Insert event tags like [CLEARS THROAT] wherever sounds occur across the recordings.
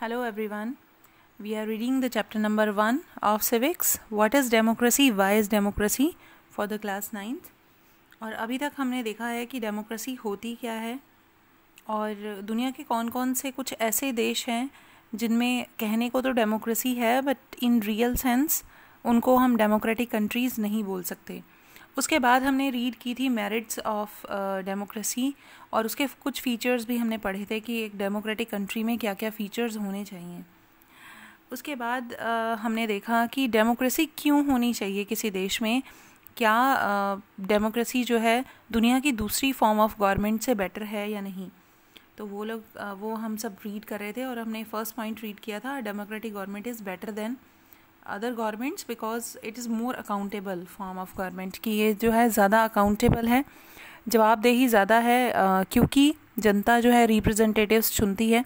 Hello everyone we are reading the chapter number one of civics what is democracy why is democracy for the class ninth और अभी तक हमने देखा है कि democracy होती क्या है और दुनिया के कौन कौन से कुछ ऐसे देश हैं जिनमें कहने को तो डेमोक्रेसी है बट इन रियल सेंस उनको हम डेमोक्रेटिक कंट्रीज़ नहीं बोल सकते उसके बाद हमने रीड की थी मेरिट्स ऑफ डेमोक्रेसी और उसके कुछ फीचर्स भी हमने पढ़े थे कि एक डेमोक्रेटिक कंट्री में क्या क्या फ़ीचर्स होने चाहिए उसके बाद uh, हमने देखा कि डेमोक्रेसी क्यों होनी चाहिए किसी देश में क्या डेमोक्रेसी uh, जो है दुनिया की दूसरी फॉर्म ऑफ गवर्नमेंट से बेटर है या नहीं तो वो लोग uh, वो हम सब रीड कर रहे थे और हमने फर्स्ट पॉइंट रीड किया था democratic government is better than other governments because it is more accountable form of government कि ये जो है ज़्यादा अकाउंटेबल है जवाबदेही ज़्यादा है क्योंकि जनता जो है रिप्रेजेंटेटिव्स चुनती है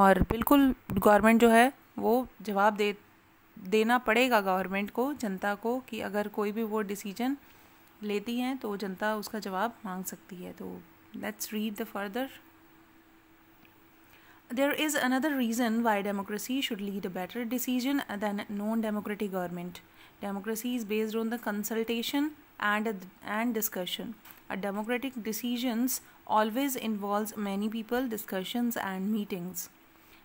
और बिल्कुल गवर्नमेंट जो है वो जवाब दे देना पड़ेगा गवर्नमेंट को जनता को कि अगर कोई भी वो डिसीजन लेती हैं तो जनता उसका जवाब मांग सकती है तो let's read the further there is another reason why democracy should lead a better decision than non-democratic government. Democracy is based on the consultation and and discussion. A democratic decisions always involves many people, discussions and meetings.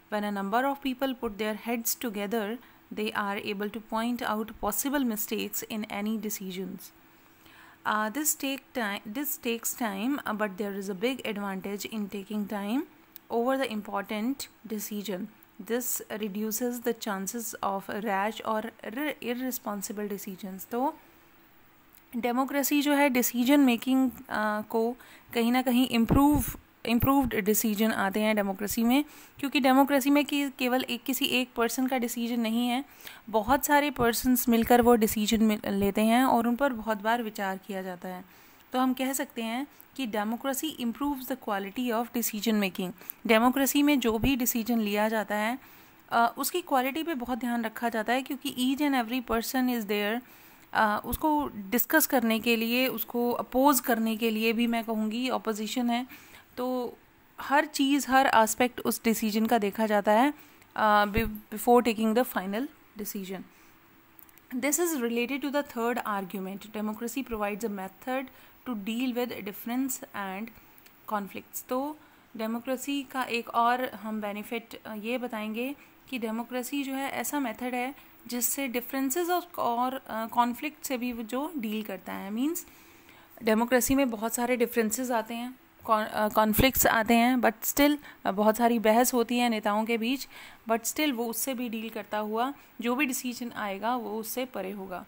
When a number of people put their heads together, they are able to point out possible mistakes in any decisions. Uh, this take time. This takes time, uh, but there is a big advantage in taking time over the important decision. This reduces the chances of rash और irresponsible decisions. तो democracy जो है decision making को कहीं ना कहीं improve improved decision आते हैं डेमोक्रेसी में क्योंकि डेमोक्रेसी में कि केवल एक किसी एक पर्सन का डिसीजन नहीं है बहुत सारे पर्सनस मिलकर वो डिसीजन लेते हैं और उन पर बहुत बार विचार किया जाता है तो हम कह सकते हैं कि democracy improves the quality of decision making democracy में जो भी डिसीजन लिया जाता है उसकी क्वालिटी पे बहुत ध्यान रखा जाता है क्योंकि each and every person is there उसको डिस्कस करने के लिए उसको अपोज करने के लिए भी मैं कहूँगी अपोजिशन है तो हर चीज़ हर आस्पेक्ट उस डिसीजन का देखा जाता है before taking the final decision this is related to the third argument democracy provides a method to deal with difference and conflicts तो डेमोक्रेसी का एक और हम बेनिफिट ये बताएंगे कि डेमोक्रेसी जो है ऐसा मेथड है जिससे डिफरेंसेस और कॉन्फ्लिक्ट से भी जो डील करता है मींस डेमोक्रेसी में बहुत सारे डिफरेंसेस आते हैं कॉन्फ्लिक्ट्स आते हैं बट स्टिल बहुत सारी बहस होती है नेताओं के बीच बट स्टिल वो उससे भी डील करता हुआ जो भी डिसीजन आएगा वो उससे परे होगा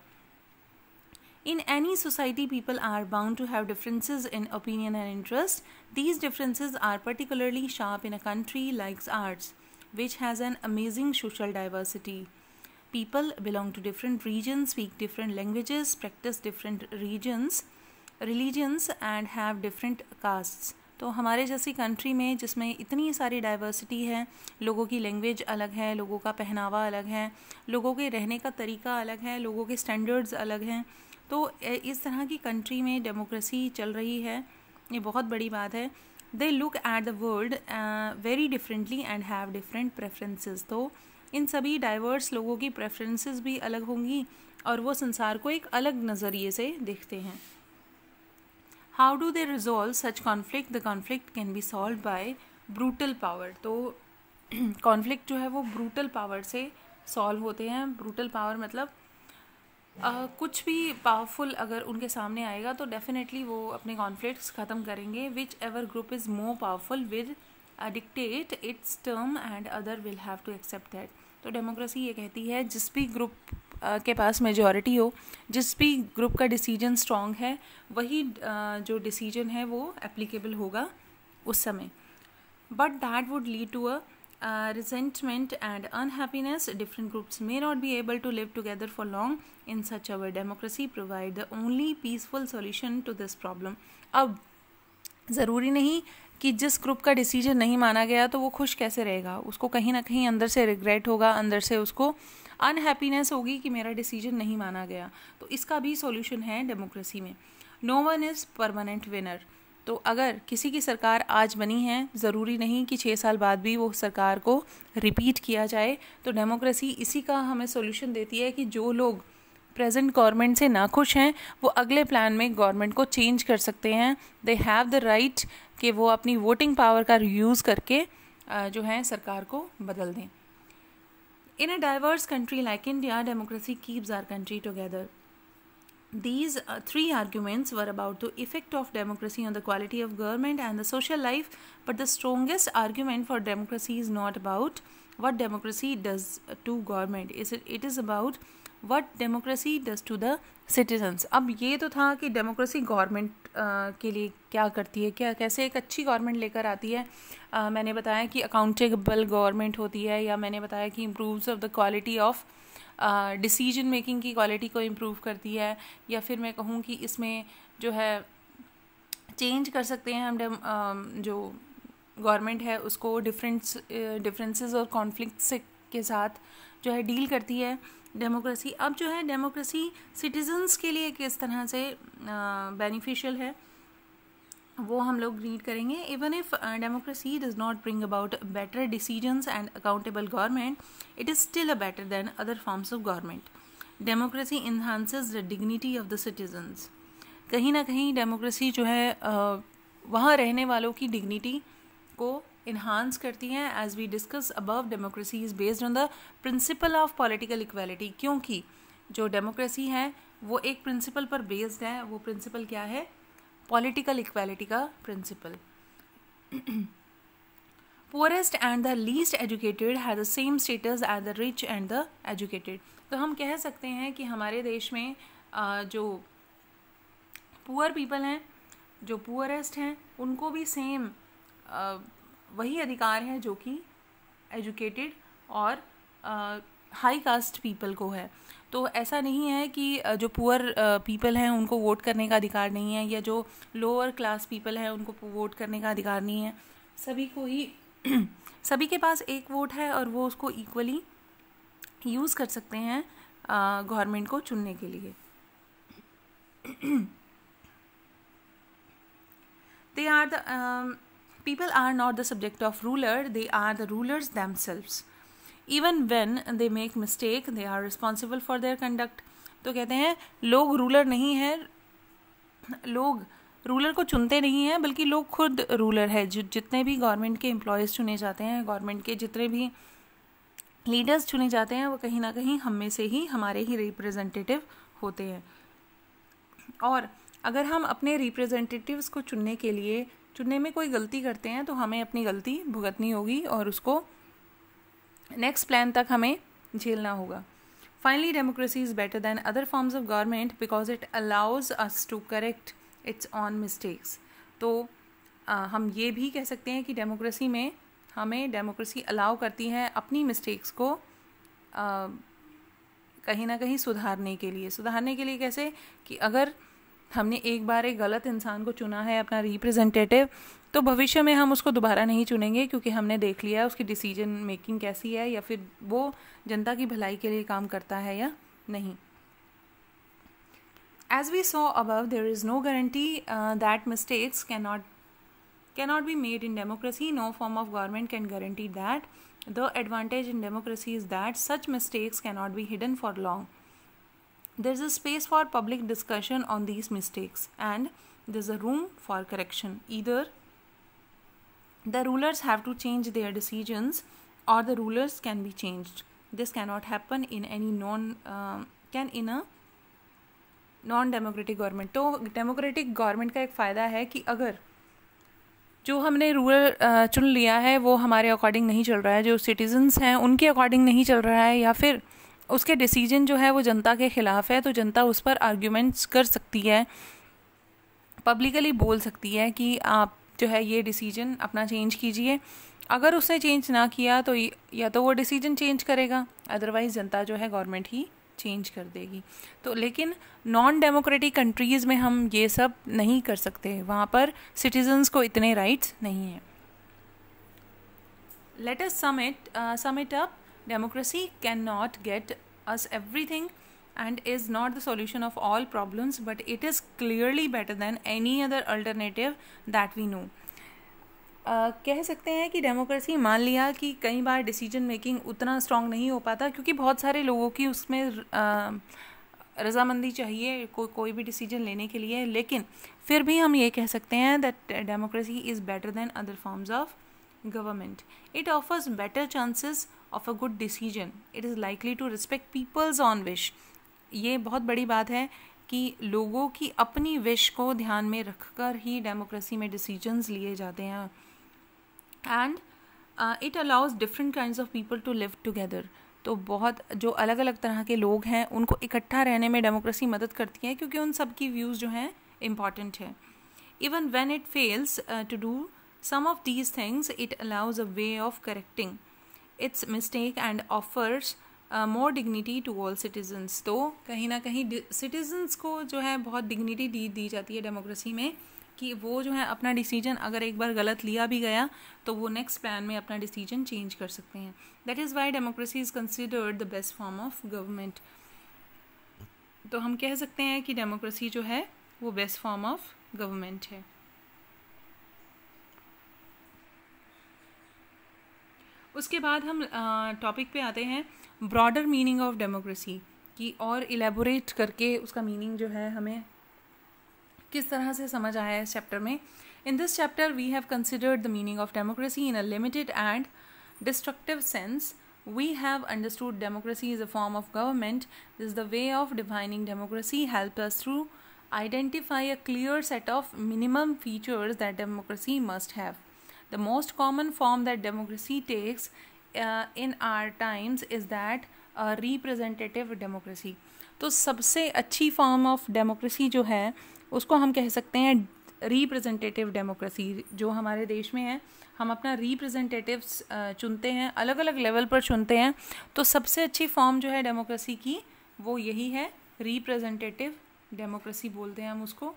In any society, people are bound to have differences in opinion and interest. These differences are particularly sharp in a country like ours, which has an amazing social diversity. People belong to different regions, speak different languages, practice different regions, religions, and have different castes. तो हमारे जैसी country में जिसमें इतनी सारी diversity है लोगों की लैंग्वेज अलग है लोगों का पहनावा अलग है लोगों के रहने का तरीका अलग है लोगों के स्टैंडर्ड्स अलग हैं तो इस तरह की कंट्री में डेमोक्रेसी चल रही है ये बहुत बड़ी बात है they look at the world very differently and have different preferences तो इन सभी डाइवर्स लोगों की प्रेफरेंसेस भी अलग होंगी और वो संसार को एक अलग नज़रिए से देखते हैं how do they resolve such conflict the conflict can be solve by brutal power तो कॉन्फ्लिक्ट [CLEARS THROAT] जो है वो ब्रूटल पावर से सॉल्व होते हैं ब्रूटल पावर मतलब आ, कुछ भी पावरफुल अगर उनके सामने आएगा तो डेफिनेटली वो अपने कॉन्फ्लिक्ट्स ख़त्म करेंगे whichever group is more powerful with dictate its term and other will have to accept that तो डेमोक्रेसी ये कहती है जिस भी ग्रुप के पास मेजॉरिटी हो जिस भी ग्रुप का डिसीजन स्ट्रॉन्ग है वही जो डिसीजन है वो एप्लीकेबल होगा उस समय but that would lead to a uh, resentment and unhappiness, different groups may not be able to live together for long. In such a way, democracy provide the only peaceful solution to this problem. अब ज़रूरी नहीं कि जिस group का decision नहीं माना गया तो वो खुश कैसे रहेगा उसको कहीं ना कहीं अंदर से रिग्रेट होगा अंदर से उसको अनहैप्पीनेस होगी कि मेरा डिसीजन नहीं माना गया तो इसका भी सॉल्यूशन है डेमोक्रेसी में no one is permanent winner तो अगर किसी की सरकार आज बनी है ज़रूरी नहीं कि छः साल बाद भी वो सरकार को रिपीट किया जाए तो डेमोक्रेसी इसी का हमें सोल्यूशन देती है कि जो लोग प्रेजेंट गवर्नमेंट से नाखुश हैं वो अगले प्लान में गवर्नमेंट को चेंज कर सकते हैं दे हैव द राइट कि वो अपनी वोटिंग पावर का यूज़ करके जो है सरकार को बदल दें in a diverse country like India democracy keeps our country together these uh, three arguments were about the effect of democracy on the quality of government and the social life but the strongest argument for democracy is not about what democracy does to government is it, it is about what what democracy does to the citizens अब ये तो था कि democracy government के लिए क्या करती है क्या कैसे एक अच्छी गवर्नमेंट लेकर आती है आ, मैंने बताया कि अकाउंटेबल गवर्नमेंट होती है या मैंने बताया कि improves of the quality of decision making की क्वालिटी को इम्प्रूव करती है या फिर मैं कहूँ कि इसमें जो है चेंज कर सकते हैं हम uh, जो गवर्नमेंट है उसको डिफरेंस डिफरेंसेस और कॉन्फ्लिक्ट के साथ जो है डील करती है डेमोक्रेसी अब जो है डेमोक्रेसी सिटीजन्स के लिए किस तरह से बेनिफिशियल है वो हम लोग रीड करेंगे even if democracy does not bring about better decisions and accountable government it is still a better than other forms of government democracy enhances the dignity of the citizens कहीं ना कहीं democracy जो है uh, वहाँ रहने वालों की dignity को इन्हांस करती हैं as we discuss above democracy is based on the principle of political equality क्योंकि जो डेमोक्रेसी है वो एक प्रिंसिपल पर बेस्ड है वो प्रिंसिपल क्या है पॉलिटिकल इक्वालिटी का principle poorest and the least educated है same status status the rich and the educated तो हम कह सकते हैं कि हमारे देश में जो पुअर पीपल हैं जो पुअरेस्ट हैं उनको भी सेम वही अधिकार हैं जो कि एजुकेटेड और हाई कास्ट पीपल को है तो ऐसा नहीं है कि जो पुअर पीपल हैं उनको वोट करने का अधिकार नहीं है या जो लोअर क्लास पीपल हैं उनको वोट करने का अधिकार नहीं है सभी को ही [CLEARS THROAT] सभी के पास एक वोट है और वो उसको इक्वली यूज़ कर सकते हैं गवर्नमेंट को चुनने के लिए they are the people are not the subject of ruler they are the rulers them themselves even when they make mistake they are responsible for their conduct तो कहते हैं लोग रूलर नहीं है लोग रूलर को चुनते नहीं हैं बल्कि लोग खुद रूलर है जो जितने भी गवर्नमेंट के एम्प्लॉयज़ चुने जाते हैं गवर्नमेंट के जितने भी लीडर्स चुने जाते हैं वो कहीं ना कहीं हम में से ही हमारे ही रिप्रेजेंटेटिव होते हैं और अगर हम अपने रिप्रेजेंटेटिव्स को चुनने के लिए चुनने में कोई गलती करते हैं तो हमें अपनी गलती भुगतनी होगी और उसको नेक्स्ट प्लान तक हमें झेलना होगा finally democracy is better than other forms of government because it allows us to correct its own mistakes तो आ, हम ये भी कह सकते हैं कि डेमोक्रेसी में हमें डेमोक्रेसी अलाउ करती है अपनी मिस्टेक्स को आ, कहीं ना कहीं सुधारने के लिए सुधारने के लिए कैसे कि अगर हमने एक बार एक गलत इंसान को चुना है अपना रिप्रेजेंटेटिव तो भविष्य में हम उसको दोबारा नहीं चुनेंगे क्योंकि हमने देख लिया है उसकी डिसीजन मेकिंग कैसी है या फिर वो जनता की भलाई के लिए काम करता है या नहीं as we saw above there is no guarantee that mistakes can not be made in democracy no form of government can guarantee that the advantage in democracy is that such mistakes can not be hidden for long There is a space for public discussion on these mistakes and there is a room for correction. Either the rulers have to change their decisions or the rulers can be changed. This cannot happen in any non uh, can in a non democratic government तो democratic government का एक फ़ायदा है कि अगर जो हमने rural चुन लिया है वो हमारे अकॉर्डिंग नहीं चल रहा है जो सिटीजन्स हैं उनके अकॉर्डिंग नहीं चल रहा है या फिर उसके डिसीजन जो है वो जनता के ख़िलाफ़ है तो जनता उस पर आर्ग्यूमेंट्स कर सकती है पब्लिकली बोल सकती है कि आप जो है ये डिसीजन अपना चेंज कीजिए अगर उसने चेंज ना किया तो या तो वो डिसीजन चेंज करेगा अदरवाइज़ जनता जो है गवर्नमेंट ही चेंज कर देगी तो लेकिन नॉन डेमोक्रेटिक कंट्रीज़ में हम ये सब नहीं कर सकते वहाँ पर सिटीजन्स को इतने राइट्स नहीं हैं let us sum it sum it up democracy cannot get us everything and is not the solution of all problems but it is clearly better than any other alternative that we know Uh, कह सकते हैं कि democracy मान लिया कि कई बार decision making उतना स्ट्रांग नहीं हो पाता क्योंकि बहुत सारे लोगों की उसमें रजामंदी चाहिए को, कोई भी डिसीजन लेने के लिए लेकिन फिर भी हम ये कह सकते हैं that democracy is better than other forms of government it offers better chances of a good decision it is likely to respect people's own wish ये बहुत बड़ी बात है कि लोगों की अपनी विश को ध्यान में रखकर ही डेमोक्रेसी में डिसीजंस लिए जाते हैं and it allows different kind of people to live together तो बहुत जो अलग अलग तरह के लोग हैं उनको इकट्ठा रहने में डेमोक्रेसी मदद करती है क्योंकि उन सब की व्यूज़ जो हैं इम्पॉर्टेंट है even when it fails to do some of these things it allows a way of correcting its mistake and offers more dignity to all citizens तो कहीं ना कहीं सिटीजन्स को जो है बहुत डिग्निटी दी दी जाती है डेमोक्रेसी में कि वो जो है अपना डिसीजन अगर एक बार गलत लिया भी गया तो वो नेक्स्ट प्लान में अपना डिसीजन चेंज कर सकते हैं that is why democracy is considered the best form of government तो हम कह सकते हैं कि डेमोक्रेसी जो है वो बेस्ट फॉर्म ऑफ गवर्नमेंट है उसके बाद हम टॉपिक पे आते हैं ब्रॉडर मीनिंग ऑफ डेमोक्रेसी कि और इलेबोरेट करके उसका मीनिंग जो है हमें किस तरह से समझ आया है इस चैप्टर में in this chapter we have considered the meaning of democracy in a limited and destructive sense we have understood democracy is a form of government this is the way of defining democracy help us to identify a clear set of minimum features that democracy must have The most common form that democracy takes uh, in our times is that democracy uh, तो सबसे अच्छी form of democracy जो है उसको हम कह सकते हैं रिप्रेजेंटेटिव डेमोक्रेसी जो हमारे देश में है हम अपना रिप्रेजेंटेटिव्स uh, चुनते हैं अलग अलग लेवल पर चुनते हैं तो सबसे अच्छी फॉर्म जो है डेमोक्रेसी की वो यही है रिप्रेजेंटेटिव डेमोक्रेसी बोलते हैं हम उसको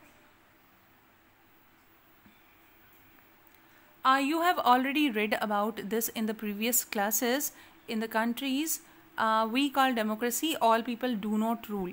Uh, you have already read about this in the previous classes. In the countries uh, we call democracy, all people do not rule.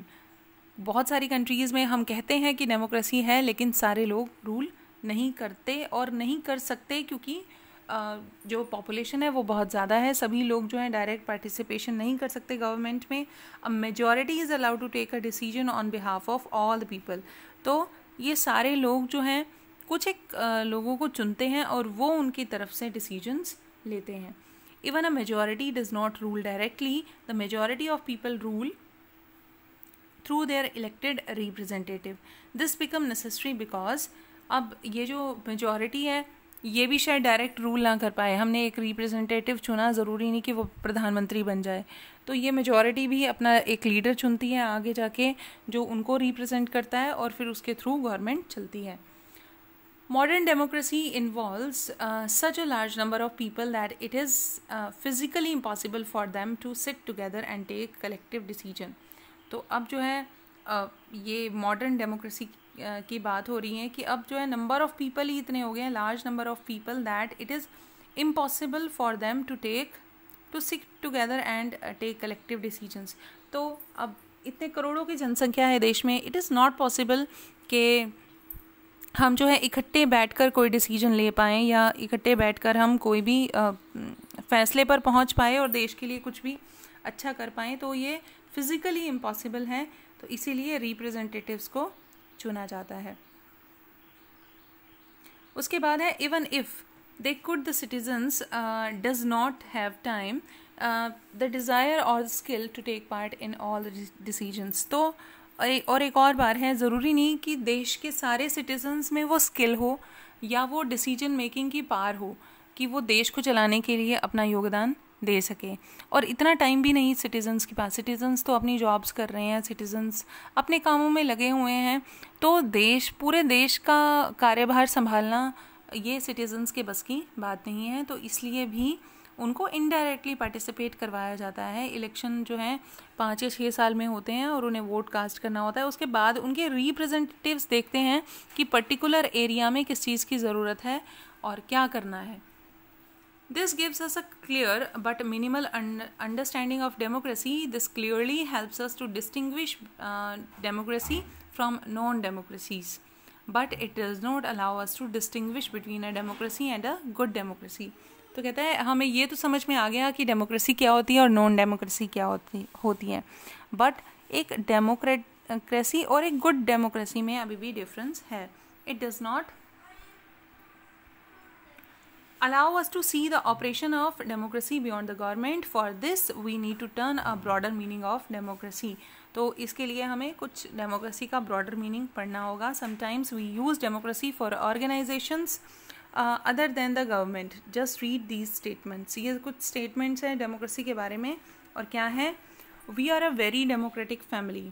बहुत सारी कंट्रीज़ में हम कहते हैं कि डेमोक्रेसी है लेकिन सारे लोग रूल नहीं करते और नहीं कर सकते क्योंकि uh, जो पॉपुलेशन है वो बहुत ज़्यादा है सभी लोग जो है डायरेक्ट पार्टिसिपेशन नहीं कर सकते गवर्नमेंट में a majority is allowed to take a decision on behalf of all the people तो ये सारे लोग जो हैं कुछ एक लोगों को चुनते हैं और वो उनकी तरफ से डिसीजंस लेते हैं even a majority does not rule directly the majority of people rule through their elected representative this become necessary because अब ये जो मेजॉरिटी है ये भी शायद डायरेक्ट रूल ना कर पाए हमने एक रिप्रेजेंटेटिव चुना ज़रूरी नहीं कि वो प्रधानमंत्री बन जाए तो ये मेजॉरिटी भी अपना एक लीडर चुनती है आगे जाके जो उनको रिप्रेजेंट करता है और फिर उसके थ्रू गवर्नमेंट चलती है modern democracy involves uh, such a large number of people that it is uh, physically impossible for them to sit together and take collective decision तो अब जो है uh, ये modern democracy की बात हो रही है कि अब जो है number of people ही इतने हो गए हैं large number of people that it is impossible for them to take to sit together and uh, take collective decisions तो अब इतने करोड़ों की जनसंख्या है देश में it is not possible के हम जो है इकट्ठे बैठकर कोई डिसीजन ले पाएँ या इकट्ठे बैठकर हम कोई भी फैसले पर पहुंच पाए और देश के लिए कुछ भी अच्छा कर पाएँ तो ये फिज़िकली इम्पॉसिबल है तो इसीलिए रिप्रेजेंटेटिव्स को चुना जाता है उसके बाद है even if they could the citizens does not have time the desire और skill to take part in all decisions तो uh, और एक और बार है ज़रूरी नहीं कि देश के सारे सिटीजन्स में वो स्किल हो या वो डिसीजन मेकिंग की पार हो कि वो देश को चलाने के लिए अपना योगदान दे सके और इतना टाइम भी नहीं सिटीजन्स के पास सिटीजन्स तो अपनी जॉब्स कर रहे हैं सिटीजन्स अपने कामों में लगे हुए हैं तो देश पूरे देश का कार्यभार संभालना ये सिटीजन्स के बस की बात नहीं है तो इसलिए भी उनको इनडायरेक्टली पार्टिसिपेट करवाया जाता है इलेक्शन जो है पाँच या छः साल में होते हैं और उन्हें वोट कास्ट करना होता है उसके बाद उनके रिप्रेजेंटेटिव्स देखते हैं कि पर्टिकुलर एरिया में किस चीज़ की ज़रूरत है और क्या करना है This gives us a clear but minimal un understanding of democracy. This clearly helps us to distinguish uh, democracy from non democracies. But it does not allow us to distinguish between a democracy and a good democracy. तो कहता है हमें हाँ, ये तो समझ में आ गया कि डेमोक्रेसी क्या होती है और नॉन डेमोक्रेसी क्या होती होती है बट एक डेमोक्रेसी और एक गुड डेमोक्रेसी में अभी भी डिफरेंस है it does not allow us to see the operation of democracy beyond the government for this we need to turn a broader meaning of democracy तो इसके लिए हमें कुछ डेमोक्रेसी का ब्रॉडर मीनिंग पढ़ना होगा sometimes we use democracy for organisations other than the government just read these statements ये कुछ स्टेटमेंट्स हैं डेमोक्रेसी के बारे में और क्या है we are a very democratic family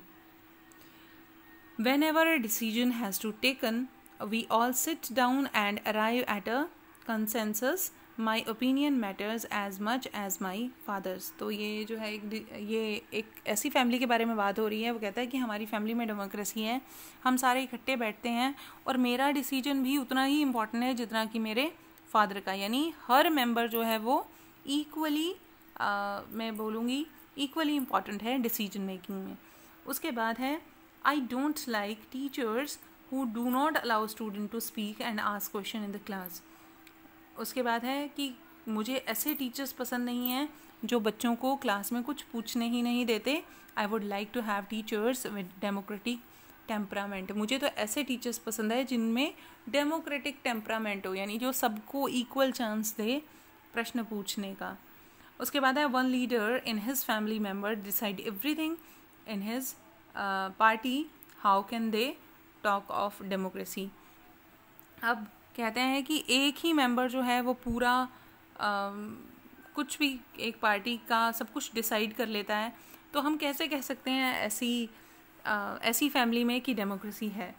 whenever a decision has to taken we all sit down and arrive at a consensus my opinion matters as much as my father's तो ये जो है एक ये एक ऐसी फैमिली के बारे में बात हो रही है वो कहता है कि हमारी फैमिली में डेमोक्रेसी है हम सारे इकट्ठे बैठते हैं और मेरा डिसीजन भी उतना ही इम्पॉर्टेंट है जितना कि मेरे फादर का यानी हर मेम्बर जो है वो इक्वली मैं बोलूँगी इक्वली इम्पॉर्टेंट है डिसीजन मेकिंग में उसके बाद है I don't like teachers who do not allow student to speak and ask question in the class उसके बाद है कि मुझे ऐसे टीचर्स पसंद नहीं हैं जो बच्चों को क्लास में कुछ पूछने ही नहीं देते I would like to have teachers with democratic temperament मुझे तो ऐसे टीचर्स पसंद है जिनमें डेमोक्रेटिक टेम्परामेंट हो यानी जो सबको इक्वल चांस दे प्रश्न पूछने का उसके बाद है one leader in his family member decide everything in his party how can they talk of democracy अब कहते हैं कि एक ही मेंबर जो है वो पूरा आ, कुछ भी एक पार्टी का सब कुछ डिसाइड कर लेता है तो हम कैसे कह सकते हैं ऐसी आ, ऐसी फैमिली में कि डेमोक्रेसी है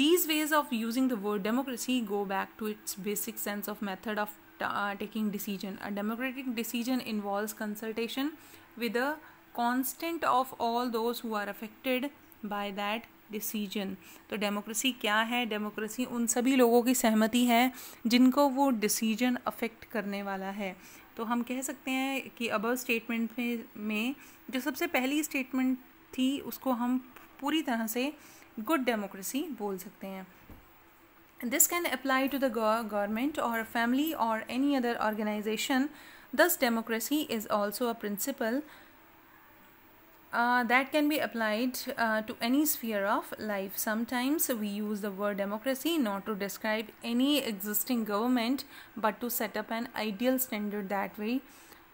these ways of using the word democracy go back to its basic sense of method of taking decision democratic decision involve consultation with a constant of all those who are affected by that decision तो democracy क्या है democracy उन सभी लोगों की सहमति है जिनको वो डिसीजन अफेक्ट करने वाला है तो हम कह सकते हैं कि अब स्टेटमेंट में में जो सबसे पहली स्टेटमेंट थी उसको हम पूरी तरह से गुड डेमोक्रेसी बोल सकते हैं this can apply to the government और फैमिली और any other organisation thus democracy is also a principle uh, that can be applied uh, to any sphere of life. Sometimes we use the word democracy not to describe any existing government but to set up an ideal standard that way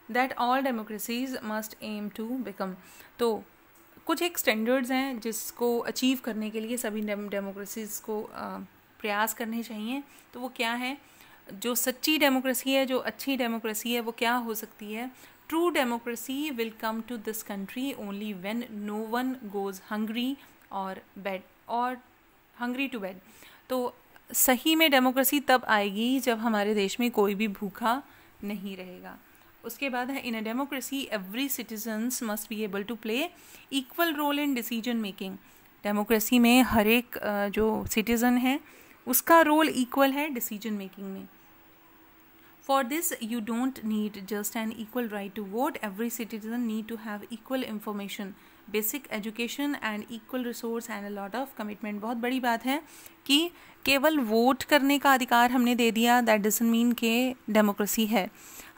that all democracies must aim to become. तो कुछ एक standards हैं जिसको achieve करने के लिए सभी democracies को प्रयास करने चाहिए तो वो क्या है जो सच्ची डेमोक्रेसी है जो अच्छी डेमोक्रेसी है वो क्या हो सकती है true democracy will come to this country only when no one goes hungry और बेड और हंग्री टू बेड तो सही में डेमोक्रेसी तब आएगी जब हमारे देश में कोई भी भूखा नहीं रहेगा उसके बाद है in a democracy every citizens must be able to play equal role in decision making democracy में हर एक जो सिटीज़न है उसका रोल इक्वल है डिसीजन मेकिंग में for this you don't need just an equal right to vote every citizen need to have equal information basic education and equal resource and lot of commitment बहुत बड़ी बात है कि केवल vote करने का अधिकार हमने दे दिया दैट डजन मीन के डेमोक्रेसी है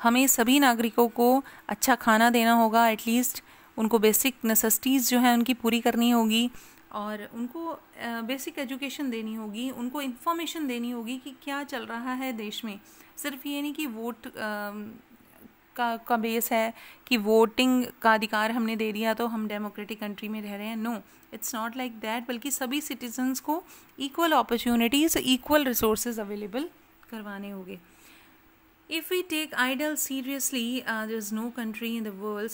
हमें सभी नागरिकों को अच्छा खाना देना होगा एटलीस्ट उनको बेसिक नेसेसिटीज़ जो है उनकी पूरी करनी होगी और उनको बेसिक एजुकेशन देनी होगी उनको इन्फॉर्मेशन देनी होगी कि क्या चल रहा है देश में सिर्फ ये नहीं कि वोट का का बेस है कि वोटिंग का अधिकार हमने दे दिया तो हम डेमोक्रेटिक कंट्री में रह रहे हैं no it's not like that बल्कि सभी सिटीजन्स को equal opportunities equal resources available करवाने होंगे If we take idol seriously, uh, there is no country in the world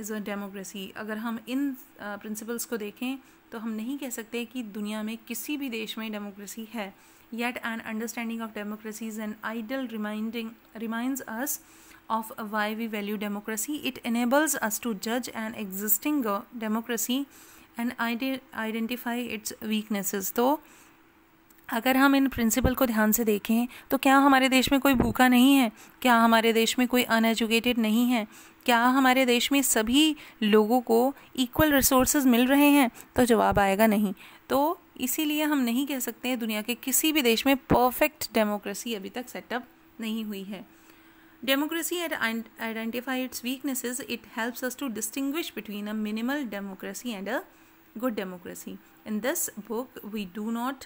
is a democracy अगर हम इन प्रिंसिपल्स uh, को देखें तो हम नहीं कह सकते कि दुनिया में किसी भी देश में डेमोक्रेसी है yet an understanding of democracy is an ideal reminding reminds us of why we value democracy. It enables us to judge an existing democracy and identify its weaknesses. Though अगर हम इन प्रिंसिपल को ध्यान से देखें तो क्या हमारे देश में कोई भूखा नहीं है क्या हमारे देश में कोई अनएजुकेटेड नहीं है क्या हमारे देश में सभी लोगों को इक्वल रिसोर्सेज मिल रहे हैं तो जवाब आएगा नहीं तो इसीलिए हम नहीं कह सकते दुनिया के किसी भी देश में परफेक्ट डेमोक्रेसी अभी तक सेटअप नहीं हुई है democracy at identify its weaknesses it helps us to distinguish between a minimal democracy and a good democracy in this book we do not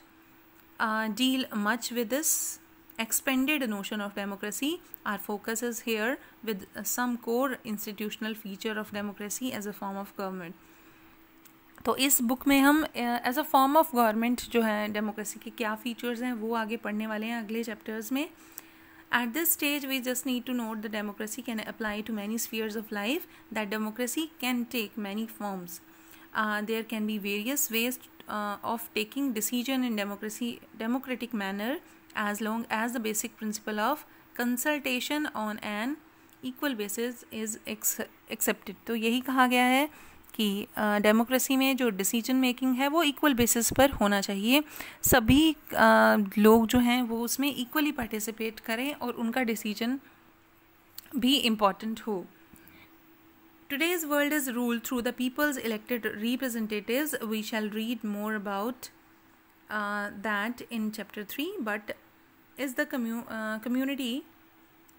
Uh, deal much with this expanded notion of democracy. Our focus is here with some core institutional feature of democracy as a form of government. तो इस book में हम as a form of government जो है democracy के क्या features हैं वो आगे पढ़ने वाले हैं अगले चैप्टर्स में At this stage, we just need to note that democracy can apply to many spheres of life, that democracy can take many forms. Uh, there can be various ways uh, of taking decision in democracy democratic manner as long as the basic principle of consultation on an equal basis is accepted तो यही कहा गया है कि democracy uh, में जो decision making है वो इक्वल बेसिस पर होना चाहिए सभी uh, लोग जो हैं वो उसमें इक्वली पार्टिसिपेट करें और उनका डिसीजन भी इम्पॉर्टेंट हो Today's world is ruled through the people's elected representatives. We shall read more about uh, that in chapter 3. But is the commu- uh, community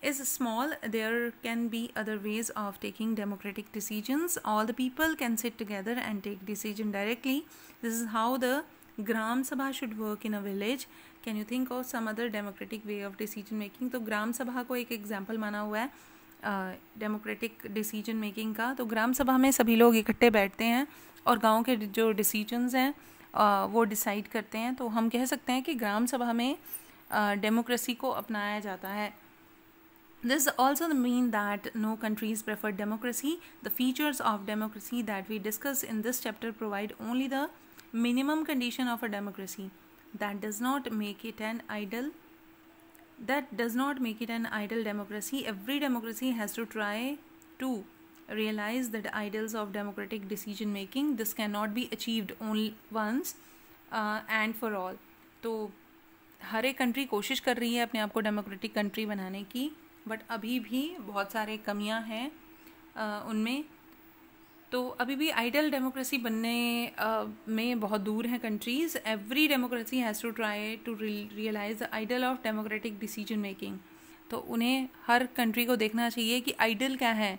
is small, there can be other ways of taking democratic decisions. All the people can sit together and take decision directly. This is how the Gram Sabha should work in a village. Can you think of some other democratic way of decision making? So, gram sabha ko ek example mana हुआ democratic decision making का तो ग्राम सभा में सभी लोग इकट्ठे बैठते हैं और गाँव के जो डिसीजंस हैं वो डिसाइड करते हैं तो हम कह सकते हैं कि ग्राम सभा में डेमोक्रेसी को अपनाया जाता है this also mean that no countries prefer democracy the features of democracy that we discuss in this chapter provide only the minimum condition of a democracy that does not make it an ideal that does not make it an ideal democracy. Every democracy has to try to realize that ideals of democratic decision making this cannot be achieved only once uh, and for all तो हर एक country कोशिश कर रही है अपने आप को democratic country बनाने की बट अभी भी बहुत सारे कमियां हैं उनमें तो अभी भी आइडल डेमोक्रेसी बनने में बहुत दूर हैं countries every democracy has to try to realise the ideal of democratic decision making तो उन्हें हर कंट्री को देखना चाहिए कि आइडल क्या है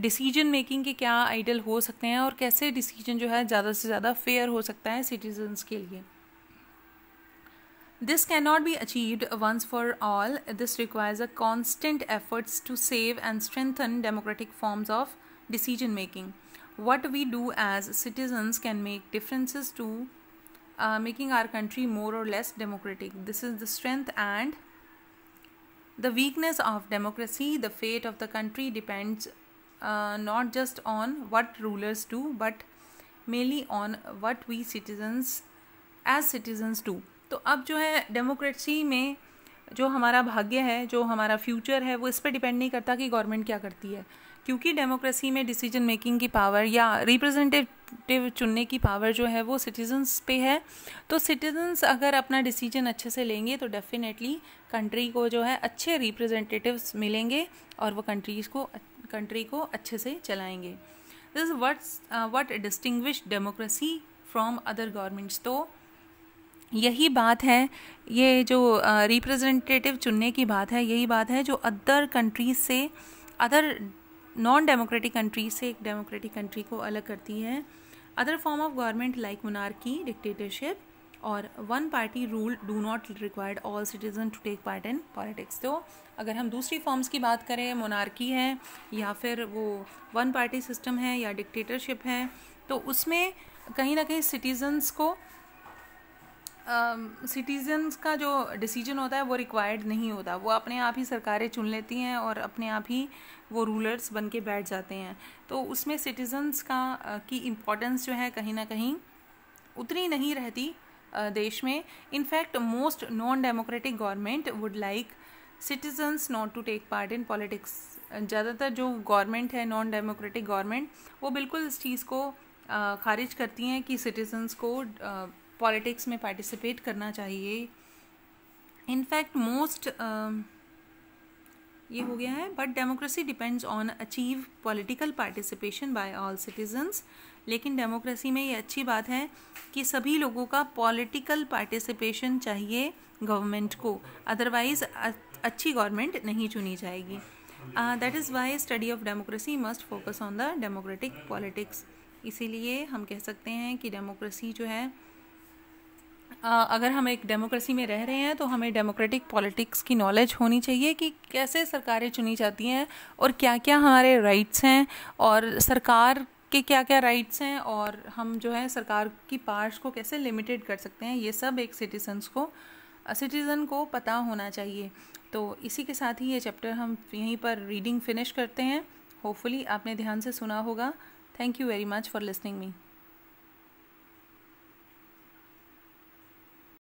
डिसीजन मेकिंग के क्या आइडल हो सकते हैं और कैसे डिसीजन जो है ज़्यादा से ज़्यादा फेयर हो सकता है सिटीजन्स के लिए this can not be achieved once for all this requires a constant efforts to save and strengthen democratic forms of decision making. What we do as citizens can make differences to uh, making our country more or less democratic. This is the strength and the weakness of democracy. The fate of the country depends uh, not just on what rulers do, but mainly on what we citizens as citizens do. तो अब जो है democracy में जो हमारा भाग्य है जो हमारा फ्यूचर है वो इस पर डिपेंड नहीं करता कि गवर्नमेंट क्या करती है क्योंकि डेमोक्रेसी में डिसीजन मेकिंग की पावर या रिप्रेजेंटेटिव चुनने की पावर जो है वो सिटीजन्स पे है तो सिटीजन्स अगर अपना डिसीजन अच्छे से लेंगे तो डेफिनेटली कंट्री को जो है अच्छे रिप्रेजेंटेटिव्स मिलेंगे और वो कंट्रीज को कंट्री को अच्छे से चलाएंगे this what's what distinguish democracy from other governments तो यही बात है ये जो रिप्रेजेंटेटिव uh, चुनने की बात है यही बात है जो अदर कंट्रीज से अदर नॉन डेमोक्रेटिक कंट्री से एक डेमोक्रेटिक कंट्री को अलग करती है other form of government like monarchy dictatorship और one party rule do not required all citizen to take part in politics तो अगर हम दूसरी फॉर्म्स की बात करें मोनार्की है या फिर वो वन पार्टी सिस्टम है या डिक्टेटरशिप है तो उसमें कहीं ना कहीं सिटीजन्स को सिटीजन्स uh, का जो डिसीजन होता है वो रिक्वायर्ड नहीं होता वो अपने आप ही सरकारें चुन लेती हैं और अपने आप ही वो रूलर्स बन के बैठ जाते हैं तो उसमें सिटीजन्स का uh, की इम्पोर्टेंस जो है कहीं ना कहीं उतनी नहीं रहती uh, देश में in fact most non democratic government would like citizens not to take part in politics ज़्यादातर जो गवर्नमेंट है नॉन डेमोक्रेटिक गवर्नमेंट वो बिल्कुल इस चीज़ को खारिज करती हैं कि सिटीजन्स को पॉलिटिक्स में पार्टिसिपेट करना चाहिए इनफैक्ट मोस्ट um, ये हो गया है but democracy depends on achieve political participation by all citizens लेकिन डेमोक्रेसी में ये अच्छी बात है कि सभी लोगों का पॉलिटिकल पार्टिसिपेशन चाहिए गवर्नमेंट को अदरवाइज अच्छी गवर्नमेंट नहीं चुनी जाएगी that is why study of democracy must focus on the democratic politics इसीलिए हम कह सकते हैं कि डेमोक्रेसी जो है अगर हम एक डेमोक्रेसी में रह रहे हैं तो हमें डेमोक्रेटिक पॉलिटिक्स की नॉलेज होनी चाहिए कि कैसे सरकारें चुनी जाती हैं और क्या क्या हमारे राइट्स हैं और सरकार के क्या क्या राइट्स हैं और हम जो है सरकार की पार्ट्स को कैसे लिमिटेड कर सकते हैं ये सब एक सिटीजन्स को सिटीज़न को पता होना चाहिए तो इसी के साथ ही ये चैप्टर हम यहीं पर रीडिंग फिनिश करते हैं होपफुली आपने ध्यान से सुना होगा thank you very much for listening me